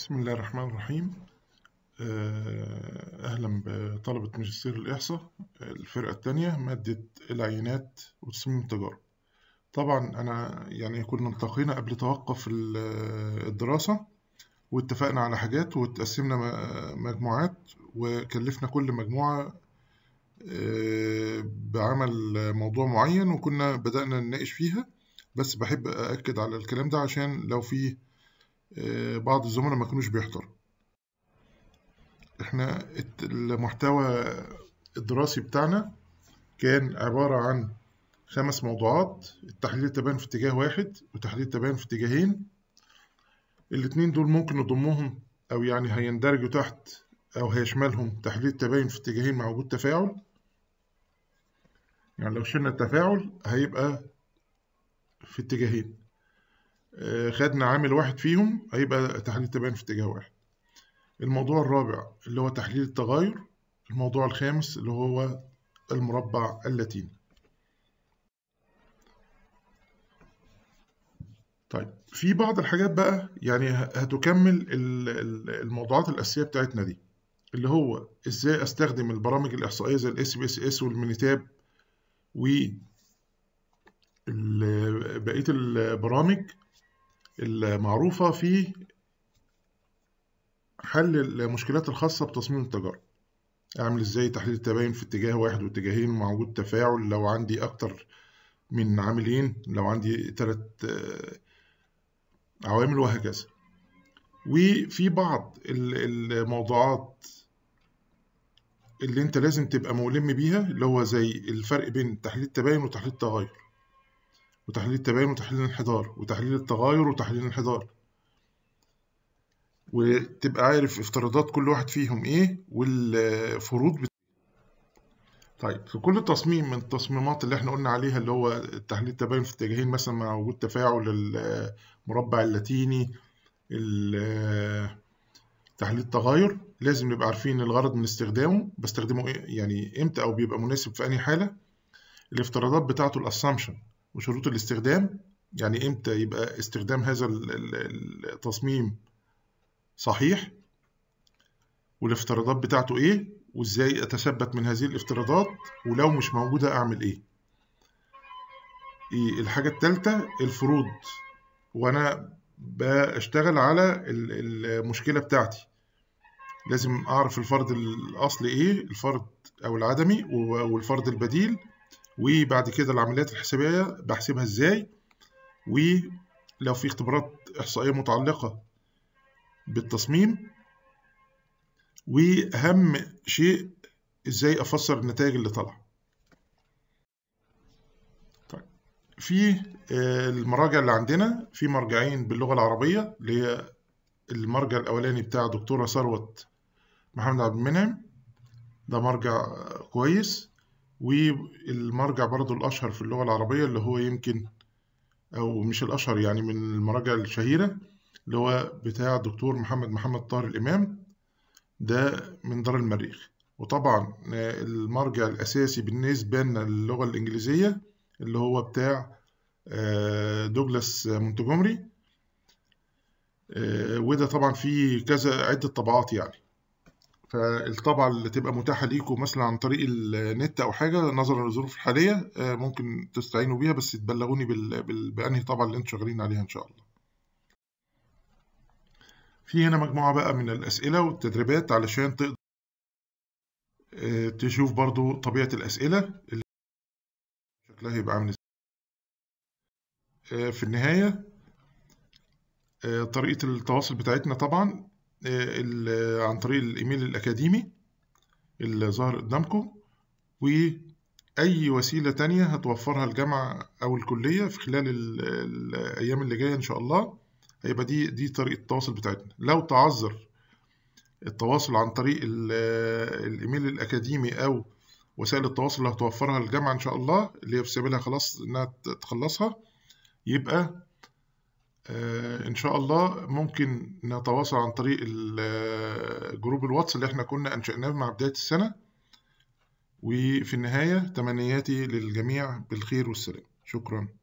بسم الله الرحمن الرحيم آه، أهلا بطلبة ماجستير الإحصاء الفرقة الثانية مادة العينات وتصميم التجارب طبعا أنا يعني كنا التقينا قبل توقف الدراسة واتفقنا على حاجات واتقسمنا مجموعات وكلفنا كل مجموعة آه، بعمل موضوع معين وكنا بدأنا نناقش فيها بس بحب أأكد على الكلام ده عشان لو فيه آه، بعض الزملاء ما كانوش بيحضروا احنا المحتوى الدراسي بتاعنا كان عبارة عن خمس موضوعات التحليل التباين في اتجاه واحد وتحليل التباين في اتجاهين الاتنين دول ممكن نضمهم أو يعني هيندرجوا تحت أو هيشملهم تحليل التباين في اتجاهين مع وجود تفاعل يعني لو شلنا التفاعل هيبقى في اتجاهين آه، خدنا عامل واحد فيهم هيبقى تحليل تباين في اتجاه واحد الموضوع الرابع اللي هو تحليل التغير الموضوع الخامس اللي هو المربع اللاتيني طيب في بعض الحاجات بقى يعني هتكمل الموضوعات الأساسية بتاعتنا دي اللي هو ازاي استخدم البرامج الإحصائية زي الاس بي اس اس والمينيتاب و بقية البرامج المعروفة في حل المشكلات الخاصة بتصميم التجارة أعمل إزاي تحليل التباين في اتجاه واحد واتجاهين مع وجود تفاعل لو عندي أكتر من عاملين لو عندي تلات آه، عوامل وهكذا وفي بعض الموضوعات اللي انت لازم تبقى ملم بيها اللي هو زي الفرق بين تحليل التباين وتحليل التغير وتحليل التباين وتحليل الانحدار وتحليل التغاير وتحليل الانحدار وتبقى عارف افتراضات كل واحد فيهم ايه والفروض بت... طيب في كل تصميم من التصميمات اللي احنا قلنا عليها اللي هو تحليل التباين في اتجاهين مثلا مع وجود تفاعل المربع اللاتيني تحليل التغير لازم نبقى عارفين الغرض من استخدامه بستخدمه إيه، يعني امتى او بيبقى مناسب في انهي حاله الافتراضات بتاعته الاسامشن وشروط الاستخدام يعني امتى يبقى استخدام هذا التصميم صحيح والافتراضات بتاعته ايه وازاي اتثبت من هذه الافتراضات ولو مش موجودة اعمل ايه, إيه الحاجة التالتة الفروض وانا بشتغل على المشكلة بتاعتي لازم اعرف الفرض الاصلي ايه الفرض او العدمي والفرض البديل وبعد كده العمليات الحسابية بحسبها ازاي ولو في اختبارات إحصائية متعلقة بالتصميم وأهم شيء ازاي أفسر النتائج اللي طالعة طيب في آه، المراجع اللي عندنا في مرجعين باللغة العربية اللي هي المرجع الأولاني بتاع دكتورة ثروت محمد عبد المنعم ده مرجع كويس والمرجع برضو الأشهر في اللغة العربية اللي هو يمكن أو مش الأشهر يعني من المراجع الشهيرة اللي هو بتاع الدكتور محمد محمد طاهر الإمام ده من دار المريخ وطبعا المرجع الأساسي بالنسبة لنا للغة الإنجليزية اللي هو بتاع آه، دوجلاس مونتجومري آه، وده طبعا فيه كذا عدة طبعات يعني فالطبعة اللي تبقى متاحة ليكم مثلا عن طريق النت أو حاجة نظرا للظروف الحالية آه، ممكن تستعينوا بيها بس تبلغوني بال... بال... بأنهي طبعة اللي انتوا شغالين عليها إن شاء الله. في هنا مجموعة بقى من الأسئلة والتدريبات علشان تقدر آه، تشوف برضو طبيعة الأسئلة اللي شكلها هيبقى عامل ازاي آه، في النهاية طريقة التواصل بتاعتنا طبعا آه، عن طريق الايميل الاكاديمي اللي ظاهر قدامكم واي وسيله تانية هتوفرها الجامعه او الكليه في خلال الايام اللي جايه ان شاء الله هيبقى دي دي طريقه التواصل بتاعتنا لو تعذر التواصل عن طريق الايميل الاكاديمي او وسائل التواصل اللي هتوفرها الجامعه ان شاء الله اللي هي في سبيلها خلاص انها تخلصها يبقى آه، ان شاء الله ممكن نتواصل عن طريق آه، جروب الواتس اللي احنا كنا انشأناه مع بداية السنة وفي النهاية تمنياتي للجميع بالخير والسلام شكرا